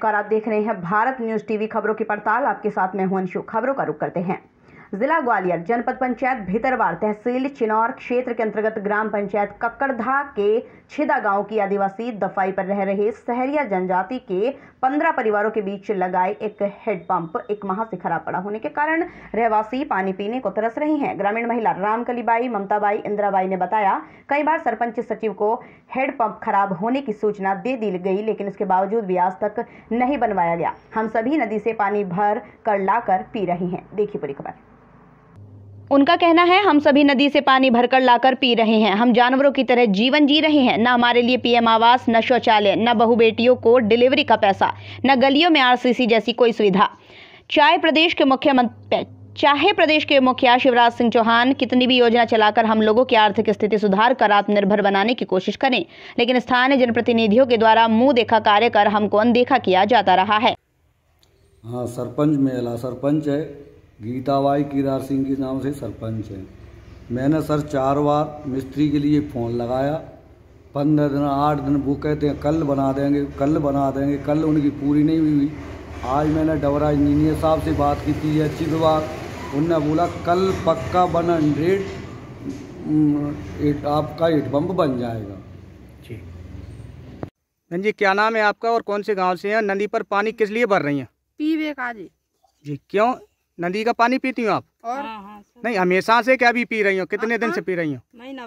नमस्कार आप देख रहे हैं भारत न्यूज टीवी खबरों की पड़ताल आपके साथ मैं हूं अंशु खबरों का रुख करते हैं जिला ग्वालियर जनपद पंचायत भितरवार तहसील चिनौर क्षेत्र के अंतर्गत ग्राम पंचायत कक्कड़धा के छिदा गांव की आदिवासी दफाई पर रह रहे सहरिया जनजाति के पंद्रह परिवारों के बीच लगाए एक हेडपंप एक माह से खराब पड़ा होने के कारण रहवासी पानी पीने को तरस रहे हैं ग्रामीण महिला रामकलीबाई ममताबाई इंदिराबाई ने बताया कई बार सरपंच सचिव को हेडपंप खराब होने की सूचना दे दी गई लेकिन इसके बावजूद भी आज तक नहीं बनवाया गया हम सभी नदी से पानी भर कर लाकर पी रहे हैं देखिए पूरी खबर उनका कहना है हम सभी नदी से पानी भरकर लाकर पी रहे हैं हम जानवरों की तरह जीवन जी रहे हैं न हमारे लिए पीएम आवास न शौचालय न बहु बेटियों को डिलीवरी का पैसा न गलियों में आरसीसी जैसी कोई सुविधा चाहे प्रदेश के मुख्यमंत्री चाहे प्रदेश के मुखिया शिवराज सिंह चौहान कितनी भी योजना चलाकर हम लोगों की आर्थिक स्थिति सुधार कर आत्मनिर्भर बनाने की कोशिश करें लेकिन स्थानीय जनप्रतिनिधियों के द्वारा मुंह देखा कार्य कर हमको अनदेखा किया जाता रहा है हाँ सरपंच मेला सरपंच है गीताबाई कीरार सिंह के नाम से सरपंच हैं मैंने सर चार बार मिस्त्री के लिए फ़ोन लगाया पंद्रह दिन आठ दिन वो कहते हैं कल बना देंगे कल बना देंगे कल उनकी पूरी नहीं हुई हुई आज मैंने डबरा इंजीनियर साहब से बात की थी अच्छी दुबार उनने बोला कल पक्का वन हंड्रेड आपका हेडपम्प बन जाएगा जी नंद जी क्या नाम है आपका और कौन से गांव से हैं नदी पर पानी किस लिए भर रही है पीवे का जी जी क्यों नदी का पानी पीती हूँ आप और हाँ, हाँ, नहीं हमेशा से क्या भी पी रही हो कितने दिन से हाँ, पी रही हो महीना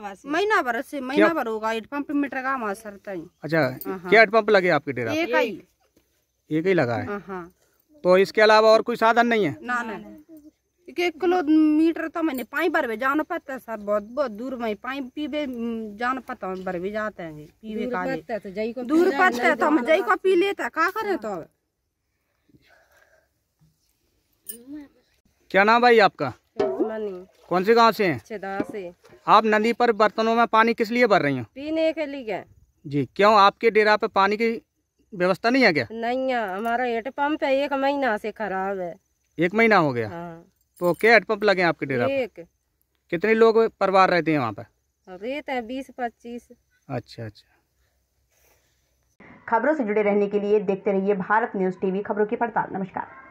भर से महीना भर होगा हेड पंप मीटर का वहाँ सरता अच्छा क्या हेड पंप लगे आपके डेरा एक ही एक ही लगा है तो इसके अलावा और कोई साधन नहीं है ना ना एक एक किलोमीटर तो मैंने पाई भर भी जाना पड़ता सर बहुत बहुत दूर में पाई पीबे जान पता हम भर भी जाते हैं पीबे दूर पड़ता है तो हम जई को पी तो तो लेते का करें तो क्या नाम भाई आपका कौन से गांव से हैं से आप नदी पर बर्तनों में पानी किस लिए भर रही हो पीने के लिए जी क्यों आपके डेरा पे पानी की व्यवस्था नहीं है क्या नहीं है हमारा हेड पंप है एक महीना से खराब है एक महीना हो गया हाँ। तो क्या हेड पंप लगे आपके डेरा एक कितने लोग परिवार रहते हैं वहाँ पर रेत है बीस पच्चीस अच्छा अच्छा खबरों से जुड़े रहने के लिए देखते रहिए भारत न्यूज टीवी खबरों की पड़ताल नमस्कार